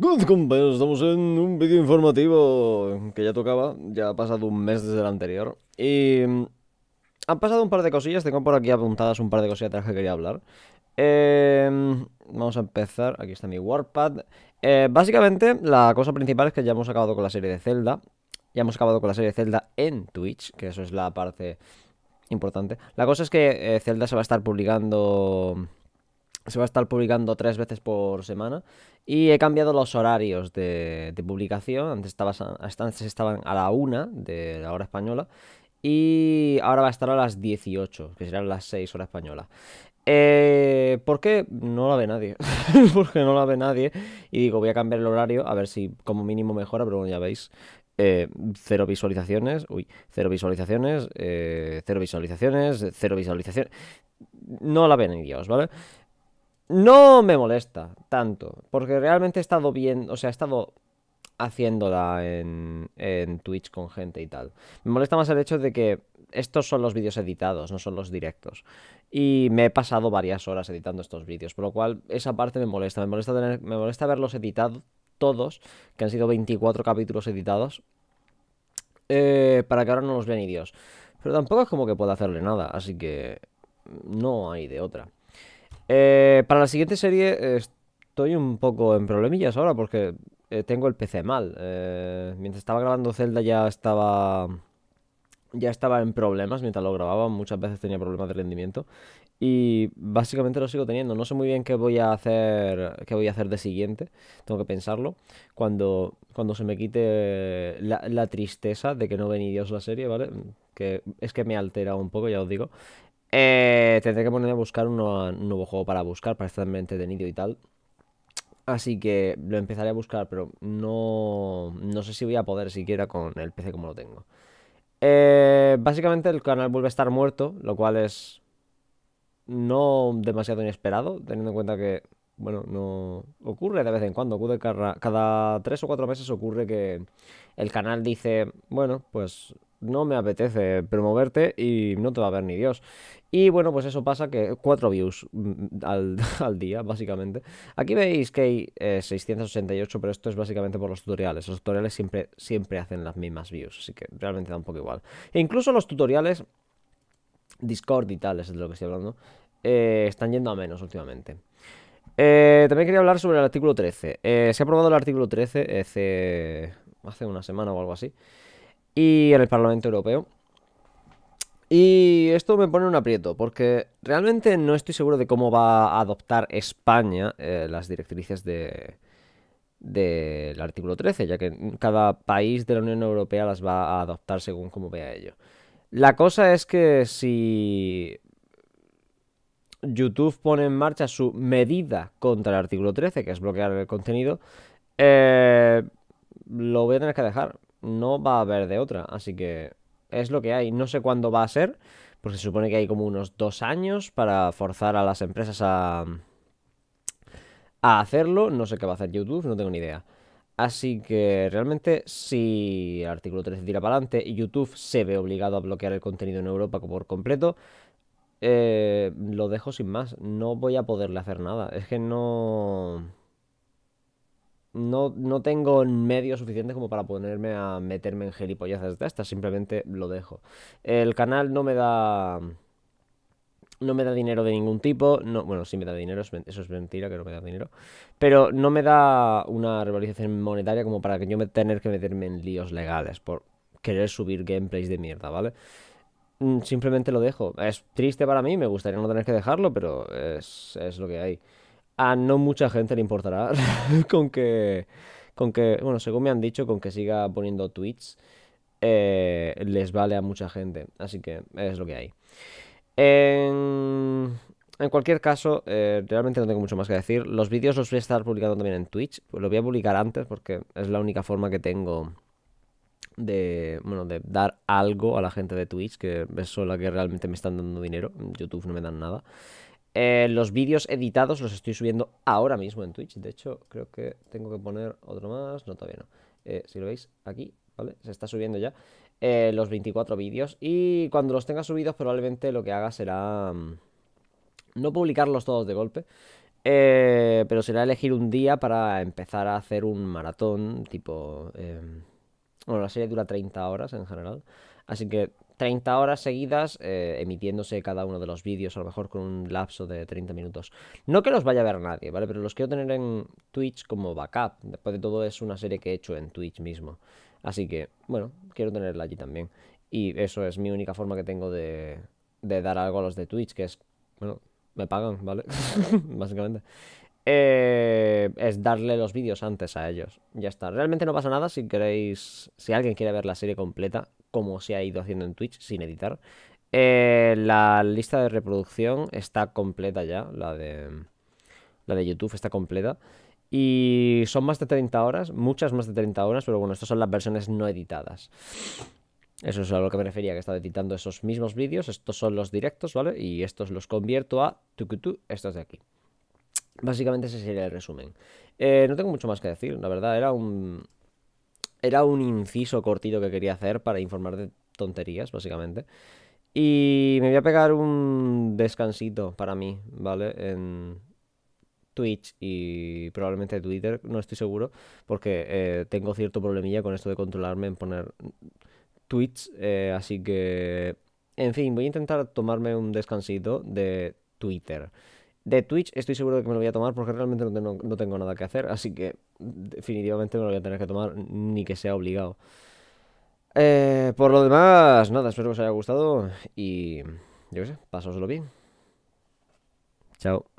Good compañeros, estamos en un vídeo informativo que ya tocaba, ya ha pasado un mes desde el anterior y mm, han pasado un par de cosillas, tengo por aquí apuntadas un par de cosillas de las que quería hablar. Em, vamos a empezar, aquí está mi WordPad. Eh, básicamente la cosa principal es que ya hemos acabado con la serie de Zelda, ya hemos acabado con la serie de Zelda en Twitch, que eso es la parte importante. La cosa es que eh, Zelda se va a estar publicando se va a estar publicando tres veces por semana. Y he cambiado los horarios de, publicación. Antes, antes estaban a la 1 de la hora española. Y ahora va a estar a las 18, que serán las 6 horas española. Eh, ¿Por qué? No la ve nadie. Porque no la ve nadie. Y digo, voy a cambiar el horario a ver si como mínimo mejora, pero bueno, ya veis. Eh, cero visualizaciones, uy, cero visualizaciones, eh, cero visualizaciones, cero visualizaciones. No la ven ni Dios, ¿vale? no me molesta tanto, porque realmente he estado bien, o sea, he estado haciéndola en, Twitch con gente y tal. Me molesta más el hecho de que estos son los vídeos editados, no son los directos. Y me he pasado varias horas editando estos vídeos, por lo cual esa parte me molesta. Me molesta, tener, me molesta verlos editados todos, que han sido 24 capítulos editados, eh, para que ahora no los vean ni Dios. Pero tampoco es como que pueda hacerle nada, así que no hay de otra. Eh, para la siguiente serie eh, estoy un poco en problemillas ahora porque eh, tengo el PC mal. mientras estaba grabando Zelda ya estaba ya estaba en problemas mientras lo grababa, muchas veces tenía problemas de rendimiento y básicamente lo sigo teniendo. No sé muy bien qué voy a hacer, qué voy a hacer de siguiente, tengo que pensarlo cuando cuando se me quite la, tristeza de que no venidios la serie, ¿vale? Que es que me altera un poco, ya os digo. Eh, tendré que ponerme a buscar un nuevo juego para buscar, para estar mente de y tal. Así que lo empezaré a buscar, pero no, no sé si voy a poder siquiera con el PC como lo tengo. Eh, básicamente el canal vuelve a estar muerto, lo cual es no demasiado inesperado, teniendo en cuenta que, bueno, no ocurre de vez en cuando, ocurre cada, cada tres o cuatro meses ocurre que el canal dice, bueno, pues no me apetece promoverte y no te va a ver ni Dios. Y bueno, pues eso pasa que cuatro views mm, al, día, básicamente. Aquí veis que hay 688, eh, pero esto es básicamente por los tutoriales. Los tutoriales siempre, siempre hacen las mismas views, así que realmente da un poco igual. E incluso los tutoriales Discord y tal, es de lo que estoy hablando, eh, están yendo a menos últimamente. Eh, también quería hablar sobre el artículo 13. se ha aprobado el artículo 13 hace, hace una semana o algo así y en el Parlamento Europeo. Y esto me pone un aprieto, porque realmente no estoy seguro de cómo va a adoptar España eh, las directrices del artículo 13, ya que cada país de la Unión Europea las va a adoptar según cómo vea ello. La cosa es que si YouTube pone en marcha su medida contra el artículo 13, que es bloquear el contenido, eh, lo voy a tener que dejar no va a haber de otra. Así que es lo que hay. No sé cuándo va a ser, porque se supone que hay como unos dos años para forzar a las empresas a, a hacerlo. No sé qué va a hacer YouTube, no tengo ni idea. Así que realmente si el artículo 13 tira para adelante y YouTube se ve obligado a bloquear el contenido en Europa por completo, eh, lo dejo sin más. No voy a poderle hacer nada. Es que no no, tengo medios suficientes como para ponerme a meterme en gilipolleces de estas, simplemente lo dejo. El canal no me da... No me da dinero de ningún tipo, no, bueno, sí me da dinero, eso es mentira que no me da dinero, pero no me da una revalorización monetaria como para que yo me tener que meterme en líos legales por querer subir gameplays de mierda, ¿vale? Mm, simplemente lo dejo. Es triste para mí, me gustaría no tener que dejarlo, pero es lo que hay a no mucha gente le importará con que, con que, bueno, según me han dicho, con que siga poniendo tweets, eh, les vale a mucha gente. Así que es lo que hay. En, cualquier caso, eh, realmente no tengo mucho más que decir. Los vídeos los voy a estar publicando también en Twitch. lo los voy a publicar antes porque es la única forma que tengo de, bueno, de dar algo a la gente de Twitch, que es la que realmente me están dando dinero. YouTube no me dan nada. Eh, los vídeos editados los estoy subiendo ahora mismo en Twitch. De hecho, creo que tengo que poner otro más. No, todavía no. Eh, si lo veis aquí, ¿vale? Se está subiendo ya eh, los 24 vídeos. Y cuando los tenga subidos, probablemente lo que haga será mm, no publicarlos todos de golpe. pero será elegir un día para empezar a hacer un maratón tipo em, bueno, la serie dura 30 horas en general. Así que 30 horas seguidas eh, emitiéndose cada uno de los vídeos, a lo mejor con un lapso de 30 minutos. No que los vaya a ver nadie, ¿vale? Pero los quiero tener en Twitch como backup. Después de todo es una serie que he hecho en Twitch mismo. Así que, bueno, quiero tenerla allí también. Y eso es mi única forma que tengo de, de dar algo a los de Twitch, que es, bueno, me pagan, ¿vale? Básicamente. Eh, es darle los vídeos antes a ellos. Ya está. Realmente no pasa nada si queréis, si alguien quiere ver la serie completa, como se ha ido haciendo en Twitch, sin editar. Eh, la lista de reproducción está completa ya, la de, la de YouTube está completa. Y son más de 30 horas, muchas más de 30 horas, pero bueno, estas son las versiones no editadas. Eso es a lo que me refería, que he estado editando esos mismos vídeos. Estos son los directos, ¿vale? Y estos los convierto a estos de aquí. Básicamente ese sería el resumen. Eh, no tengo mucho más que decir, la verdad, era un... Era un inciso cortito que quería hacer para informar de tonterías, básicamente. Y me voy a pegar un descansito para mí, ¿vale? En Twitch y probablemente Twitter, no estoy seguro, porque eh, tengo cierto problemilla con esto de controlarme en poner Twitch, eh, así que... En fin, voy a intentar tomarme un descansito de Twitter. De Twitch estoy seguro de que me lo voy a tomar porque realmente no tengo, nada que hacer, así que definitivamente me lo voy a tener que tomar ni que sea obligado. Eh, por lo demás, nada, espero que os haya gustado y yo qué sé, lo bien. Chao.